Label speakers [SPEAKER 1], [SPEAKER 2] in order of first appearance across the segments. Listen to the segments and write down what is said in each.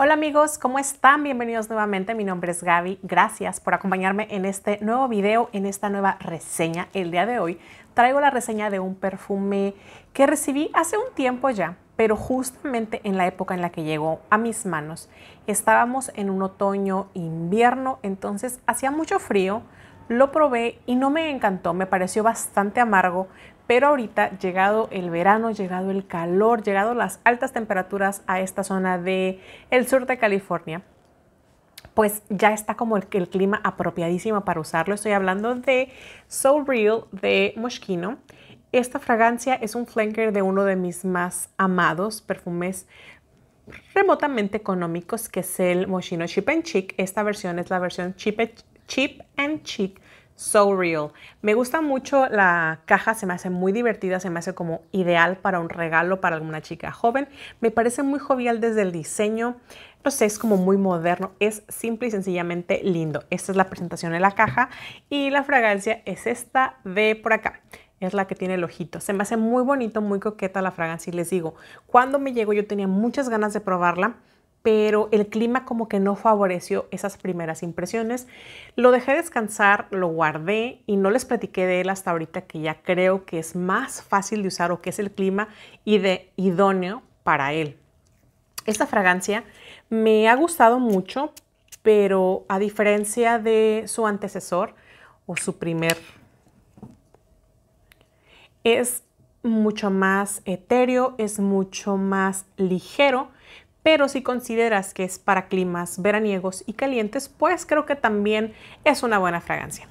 [SPEAKER 1] Hola amigos, ¿cómo están? Bienvenidos nuevamente, mi nombre es Gaby, gracias por acompañarme en este nuevo video, en esta nueva reseña. El día de hoy traigo la reseña de un perfume que recibí hace un tiempo ya, pero justamente en la época en la que llegó a mis manos. Estábamos en un otoño invierno, entonces hacía mucho frío, lo probé y no me encantó, me pareció bastante amargo, pero ahorita, llegado el verano, llegado el calor, llegado las altas temperaturas a esta zona del el sur de California, pues ya está como el, clima apropiadísimo para usarlo. Estoy hablando de Soul Real de Moschino. Esta fragancia es un flanker de uno de mis más amados perfumes remotamente económicos, que es el Moschino Cheap and Chic. Esta versión es la versión Cheap, and Chic So Real. Me gusta mucho la caja, se me hace muy divertida, se me hace como ideal para un regalo para alguna chica joven. Me parece muy jovial desde el diseño, no sé, es como muy moderno, es simple y sencillamente lindo. Esta es la presentación de la caja y la fragancia es esta de por acá es la que tiene el ojito. Se me hace muy bonito, muy coqueta la fragancia y les digo, cuando me llegó yo tenía muchas ganas de probarla pero el clima como que no favoreció esas primeras impresiones. Lo dejé descansar, lo guardé y no les platiqué de él hasta ahorita que ya creo que es más fácil de usar o que es el clima y de idóneo para él. Esta fragancia me ha gustado mucho, pero a diferencia de su antecesor o su primer, es mucho más etéreo, es mucho más ligero, pero si consideras que es para climas veraniegos y calientes, pues creo que también es una buena fragancia.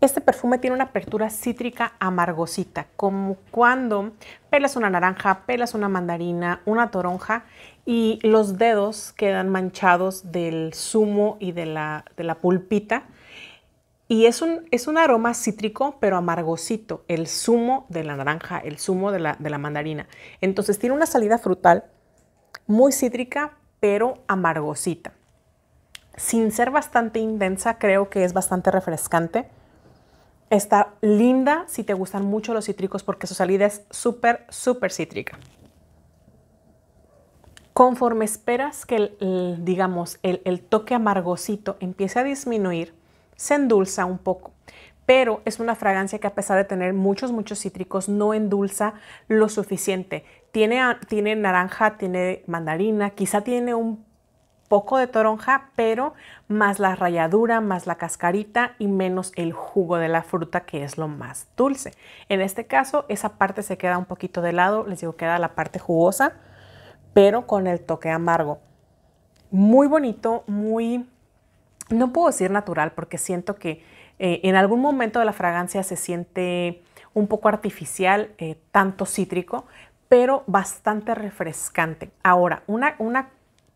[SPEAKER 1] Este perfume tiene una apertura cítrica amargosita, como cuando pelas una naranja, pelas una mandarina, una toronja y los dedos quedan manchados del zumo y de la, pulpita. Y es un, es un, aroma cítrico, pero amargosito, el zumo de la naranja, el zumo de la, de la mandarina. Entonces tiene una salida frutal muy cítrica, pero amargosita. Sin ser bastante intensa, creo que es bastante refrescante. Está linda si te gustan mucho los cítricos porque su salida es súper, súper cítrica. Conforme esperas que, el, digamos, el, toque amargosito empiece a disminuir, se endulza un poco pero es una fragancia que a pesar de tener muchos, muchos cítricos, no endulza lo suficiente. Tiene, naranja, tiene mandarina, quizá tiene un poco de toronja, pero más la ralladura, más la cascarita y menos el jugo de la fruta, que es lo más dulce. En este caso, esa parte se queda un poquito de lado, les digo, queda la parte jugosa, pero con el toque amargo. Muy bonito, muy, no puedo decir natural, porque siento que eh, en algún momento de la fragancia se siente un poco artificial, eh, tanto cítrico, pero bastante refrescante. Ahora, una, una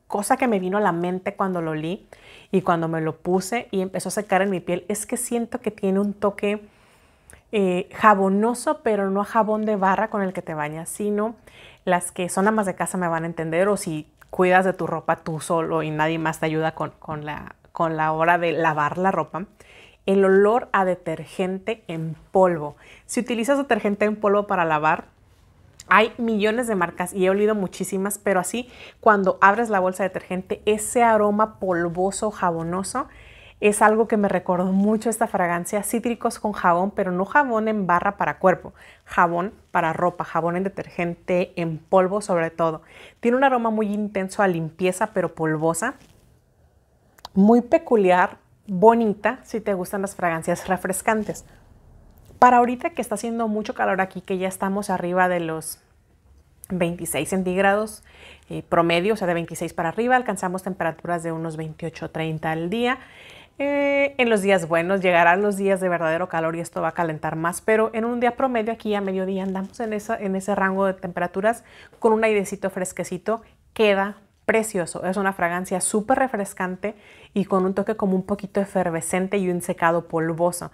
[SPEAKER 1] cosa que me vino a la mente cuando lo li y cuando me lo puse y empezó a secar en mi piel es que siento que tiene un toque eh, jabonoso, pero no jabón de barra con el que te bañas, sino las que son amas de casa me van a entender o si cuidas de tu ropa tú solo y nadie más te ayuda con, la, con la hora de lavar la ropa. El olor a detergente en polvo. Si utilizas detergente en polvo para lavar, hay millones de marcas y he olido muchísimas, pero así cuando abres la bolsa de detergente, ese aroma polvoso, jabonoso, es algo que me recordó mucho esta fragancia, cítricos con jabón, pero no jabón en barra para cuerpo, jabón para ropa, jabón en detergente, en polvo sobre todo. Tiene un aroma muy intenso a limpieza, pero polvosa, muy peculiar, bonita, si te gustan las fragancias refrescantes. Para ahorita que está haciendo mucho calor aquí, que ya estamos arriba de los 26 centígrados eh, promedio, o sea, de 26 para arriba, alcanzamos temperaturas de unos 28-30 al día. Eh, en los días buenos llegarán los días de verdadero calor y esto va a calentar más, pero en un día promedio aquí a mediodía andamos en, en ese rango de temperaturas con un airecito fresquecito, queda precioso. Es una fragancia súper refrescante y con un toque como un poquito efervescente y un secado polvoso.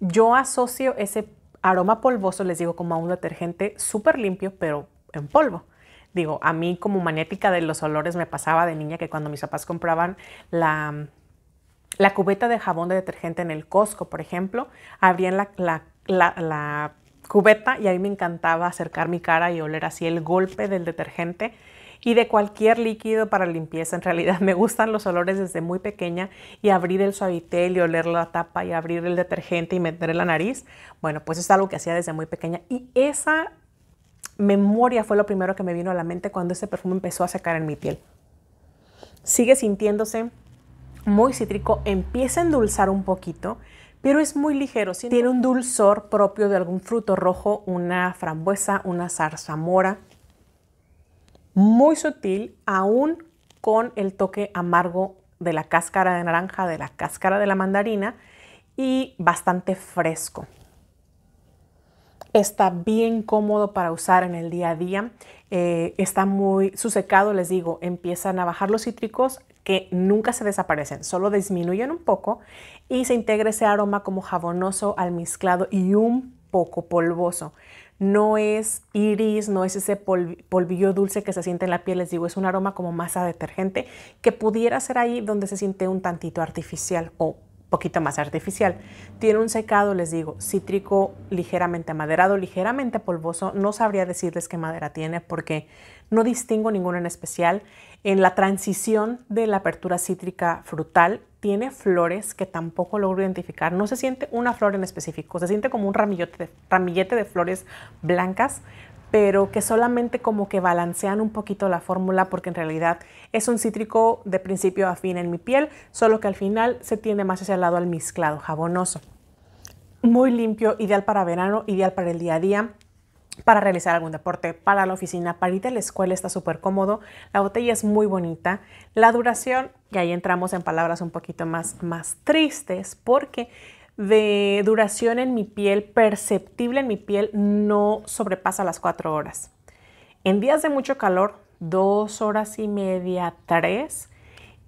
[SPEAKER 1] Yo asocio ese aroma polvoso, les digo, como a un detergente súper limpio, pero en polvo. Digo, a mí como magnética de los olores me pasaba de niña que cuando mis papás compraban la, cubeta de jabón de detergente en el Costco, por ejemplo, abrían la, cubeta y ahí me encantaba acercar mi cara y oler así el golpe del detergente y de cualquier líquido para limpieza. En realidad me gustan los olores desde muy pequeña y abrir el suavitel y oler la tapa y abrir el detergente y meter la nariz. Bueno, pues es algo que hacía desde muy pequeña y esa memoria fue lo primero que me vino a la mente cuando ese perfume empezó a secar en mi piel. Sigue sintiéndose muy cítrico, empieza a endulzar un poquito, pero es muy ligero. Tiene un dulzor propio de algún fruto rojo, una frambuesa, una zarzamora muy sutil, aún con el toque amargo de la cáscara de naranja, de la cáscara de la mandarina y bastante fresco. Está bien cómodo para usar en el día a día. Eh, está muy su secado, les digo, empiezan a bajar los cítricos que nunca se desaparecen, solo disminuyen un poco y se integra ese aroma como jabonoso, almizclado y un poco polvoso no es iris, no es ese polvillo dulce que se siente en la piel, les digo, es un aroma como masa detergente que pudiera ser ahí donde se siente un tantito artificial o poquito más artificial. Tiene un secado, les digo, cítrico ligeramente maderado, ligeramente polvoso. No sabría decirles qué madera tiene porque no distingo ninguna en especial. En la transición de la apertura cítrica frutal tiene flores que tampoco logro identificar. No se siente una flor en específico, se siente como un ramillete de, ramillete de flores blancas, pero que solamente como que balancean un poquito la fórmula porque en realidad es un cítrico de principio a fin en mi piel, solo que al final se tiende más hacia el lado al mezclado jabonoso. Muy limpio, ideal para verano, ideal para el día a día para realizar algún deporte, para la oficina, para ir a la escuela está súper cómodo, la botella es muy bonita, la duración, y ahí entramos en palabras un poquito más, más tristes, porque de duración en mi piel, perceptible en mi piel, no sobrepasa las 4 horas. En días de mucho calor, dos horas y media, tres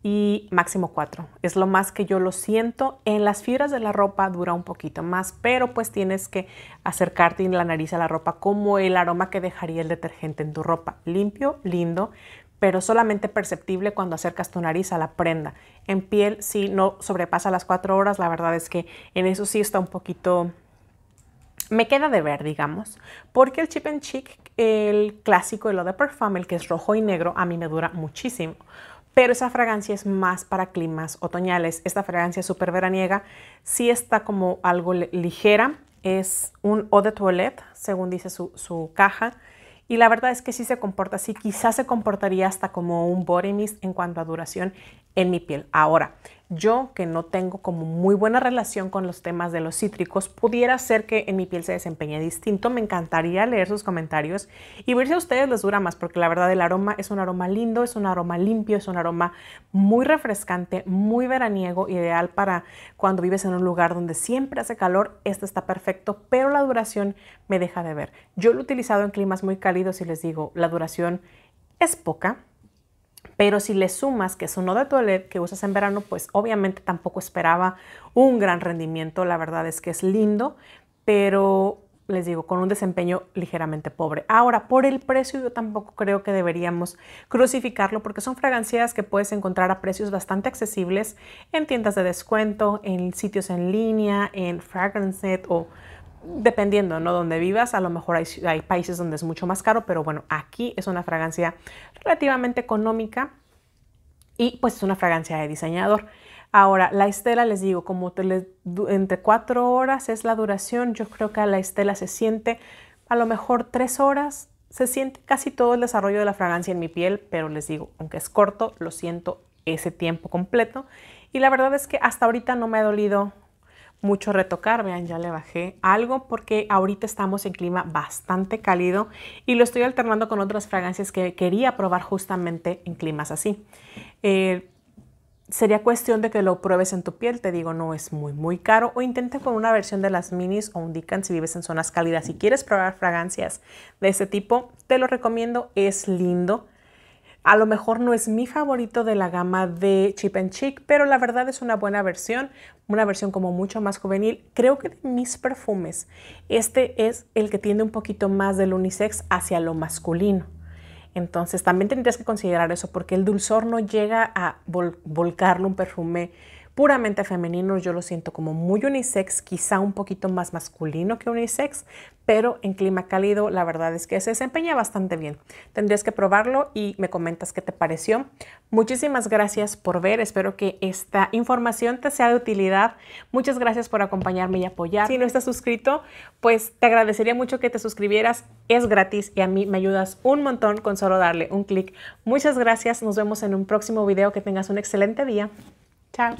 [SPEAKER 1] y máximo 4. Es lo más que yo lo siento. En las fibras de la ropa dura un poquito más, pero pues tienes que acercarte en la nariz a la ropa como el aroma que dejaría el detergente en tu ropa. Limpio, lindo, pero solamente perceptible cuando acercas tu nariz a la prenda. En piel si no sobrepasa las 4 horas, la verdad es que en eso sí está un poquito... Me queda de ver, digamos, porque el Chip and Chic, el clásico, el lo de Parfum, el que es rojo y negro, a mí me dura muchísimo pero esa fragancia es más para climas otoñales. Esta fragancia súper veraniega sí está como algo ligera, es un eau de toilette, según dice su, caja, y la verdad es que sí se comporta así, quizás se comportaría hasta como un body mist en cuanto a duración en mi piel. Ahora, yo que no tengo como muy buena relación con los temas de los cítricos, pudiera ser que en mi piel se desempeñe distinto. Me encantaría leer sus comentarios y ver si a ustedes les dura más, porque la verdad el aroma es un aroma lindo, es un aroma limpio, es un aroma muy refrescante, muy veraniego, ideal para cuando vives en un lugar donde siempre hace calor. Este está perfecto, pero la duración me deja de ver. Yo lo he utilizado en climas muy cálidos y les digo, la duración es poca pero si le sumas que es uno de toilette que usas en verano, pues obviamente tampoco esperaba un gran rendimiento. La verdad es que es lindo, pero les digo, con un desempeño ligeramente pobre. Ahora, por el precio yo tampoco creo que deberíamos crucificarlo porque son fragancias que puedes encontrar a precios bastante accesibles en tiendas de descuento, en sitios en línea, en set o dependiendo, ¿no? Donde vivas, a lo mejor hay, países donde es mucho más caro, pero bueno, aquí es una fragancia relativamente económica y pues es una fragancia de diseñador. Ahora, la estela, les digo, como entre cuatro horas es la duración, yo creo que a la estela se siente a lo mejor tres horas, se siente casi todo el desarrollo de la fragancia en mi piel, pero les digo, aunque es corto, lo siento ese tiempo completo. Y la verdad es que hasta ahorita no me ha dolido mucho retocar. Vean, ya le bajé algo porque ahorita estamos en clima bastante cálido y lo estoy alternando con otras fragancias que quería probar justamente en climas así. Eh, sería cuestión de que lo pruebes en tu piel, te digo, no es muy, muy caro. O intenta con una versión de las minis o un Dican si vives en zonas cálidas. Si quieres probar fragancias de ese tipo, te lo recomiendo, es lindo. A lo mejor no es mi favorito de la gama de Chip and Chic, pero la verdad es una buena versión, una versión como mucho más juvenil. Creo que de mis perfumes, este es el que tiende un poquito más del unisex hacia lo masculino. Entonces también tendrías que considerar eso porque el dulzor no llega a volcarle un perfume puramente femenino yo lo siento como muy unisex, quizá un poquito más masculino que unisex, pero en clima cálido la verdad es que se desempeña bastante bien. Tendrías que probarlo y me comentas qué te pareció. Muchísimas gracias por ver, espero que esta información te sea de utilidad. Muchas gracias por acompañarme y apoyar. Si no estás suscrito, pues te agradecería mucho que te suscribieras, es gratis y a mí me ayudas un montón con solo darle un clic. Muchas gracias, nos vemos en un próximo video, que tengas un excelente día. Chao.